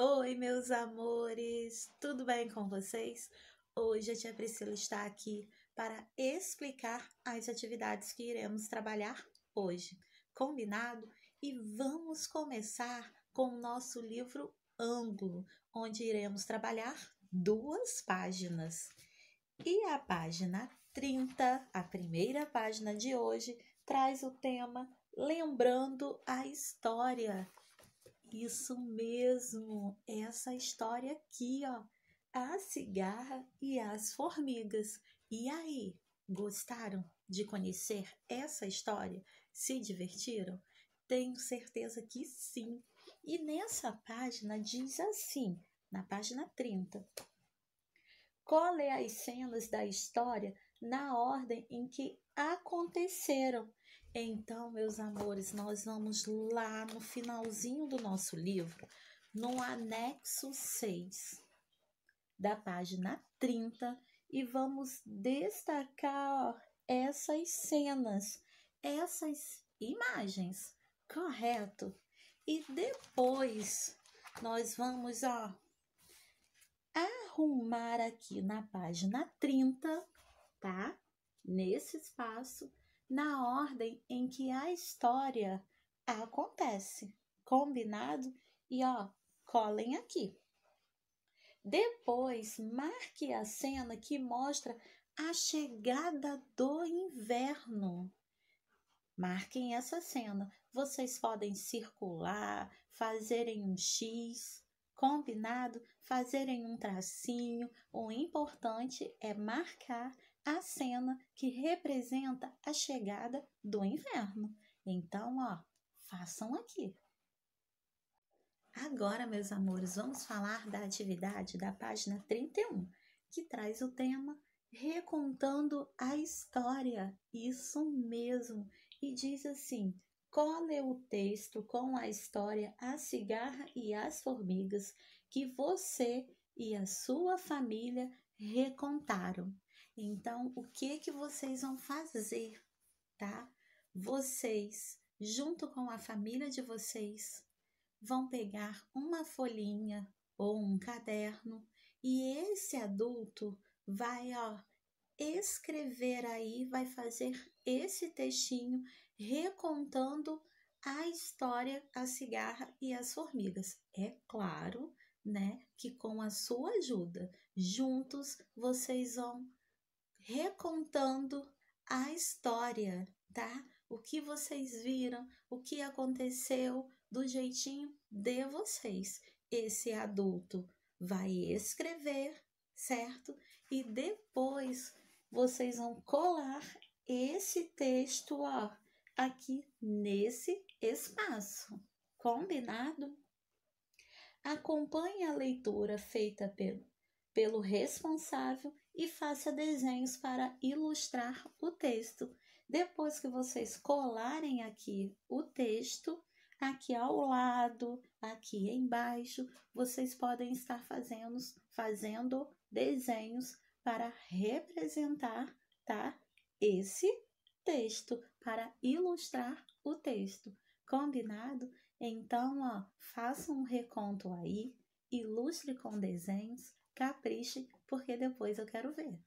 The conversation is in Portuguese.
Oi, meus amores, tudo bem com vocês? Hoje a tia Priscila está aqui para explicar as atividades que iremos trabalhar hoje, combinado? E vamos começar com o nosso livro Ângulo, onde iremos trabalhar duas páginas. E a página 30, a primeira página de hoje, traz o tema Lembrando a História. Isso mesmo, essa história aqui, ó. A cigarra e as formigas. E aí, gostaram de conhecer essa história? Se divertiram? Tenho certeza que sim. E nessa página diz assim, na página 30. Cole é as cenas da história na ordem em que aconteceram então, meus amores, nós vamos lá no finalzinho do nosso livro, no anexo 6, da página 30, e vamos destacar essas cenas, essas imagens, correto? E depois nós vamos ó, arrumar aqui na página 30, tá? Nesse espaço na ordem em que a história acontece. Combinado? E ó, colhem aqui. Depois, marque a cena que mostra a chegada do inverno. Marquem essa cena. Vocês podem circular, fazerem um X, combinado, fazerem um tracinho. O importante é marcar a cena que representa a chegada do inverno. Então, ó, façam aqui. Agora, meus amores, vamos falar da atividade da página 31, que traz o tema Recontando a História. Isso mesmo. E diz assim: cole é o texto com a história A Cigarra e as Formigas que você e a sua família recontaram. Então, o que que vocês vão fazer, tá? Vocês, junto com a família de vocês, vão pegar uma folhinha ou um caderno e esse adulto vai, ó, escrever aí, vai fazer esse textinho recontando a história, a cigarra e as formigas. É claro, né, que com a sua ajuda, juntos vocês vão recontando a história, tá? O que vocês viram, o que aconteceu, do jeitinho de vocês. Esse adulto vai escrever, certo? E depois vocês vão colar esse texto, ó, aqui nesse espaço. Combinado? Acompanhe a leitura feita pelo, pelo responsável e faça desenhos para ilustrar o texto. Depois que vocês colarem aqui o texto, aqui ao lado, aqui embaixo, vocês podem estar fazendo, fazendo desenhos para representar, tá? Esse texto, para ilustrar o texto. Combinado? Então, ó, faça um reconto aí, ilustre com desenhos, capriche, porque depois eu quero ver.